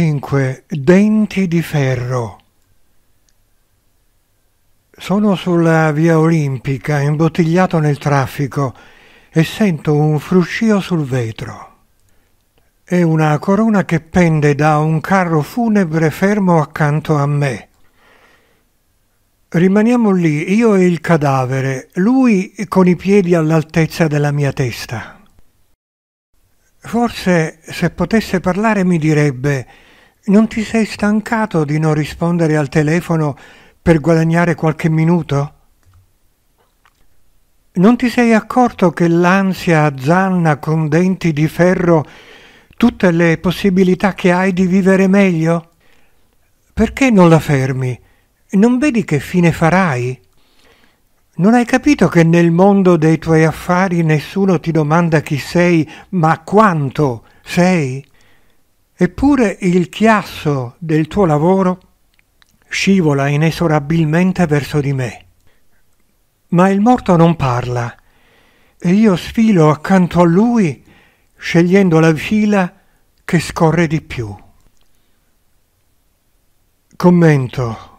5 Denti di ferro. Sono sulla via olimpica, imbottigliato nel traffico, e sento un fruscio sul vetro. È una corona che pende da un carro funebre fermo accanto a me. Rimaniamo lì, io e il cadavere, lui con i piedi all'altezza della mia testa. Forse se potesse parlare mi direbbe non ti sei stancato di non rispondere al telefono per guadagnare qualche minuto? Non ti sei accorto che l'ansia azzanna con denti di ferro tutte le possibilità che hai di vivere meglio? Perché non la fermi? Non vedi che fine farai? Non hai capito che nel mondo dei tuoi affari nessuno ti domanda chi sei, ma quanto sei? Eppure il chiasso del tuo lavoro scivola inesorabilmente verso di me. Ma il morto non parla e io sfilo accanto a lui scegliendo la fila che scorre di più. Commento.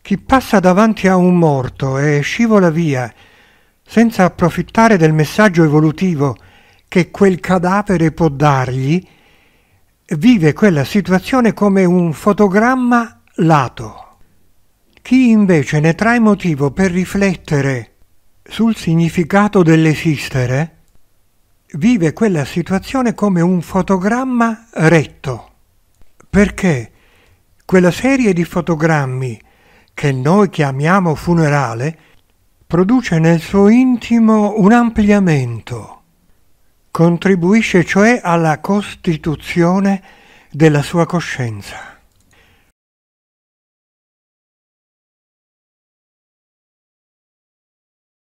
Chi passa davanti a un morto e scivola via senza approfittare del messaggio evolutivo che quel cadavere può dargli, vive quella situazione come un fotogramma lato. Chi invece ne trae motivo per riflettere sul significato dell'esistere, vive quella situazione come un fotogramma retto, perché quella serie di fotogrammi che noi chiamiamo funerale produce nel suo intimo un ampliamento Contribuisce cioè alla costituzione della sua coscienza.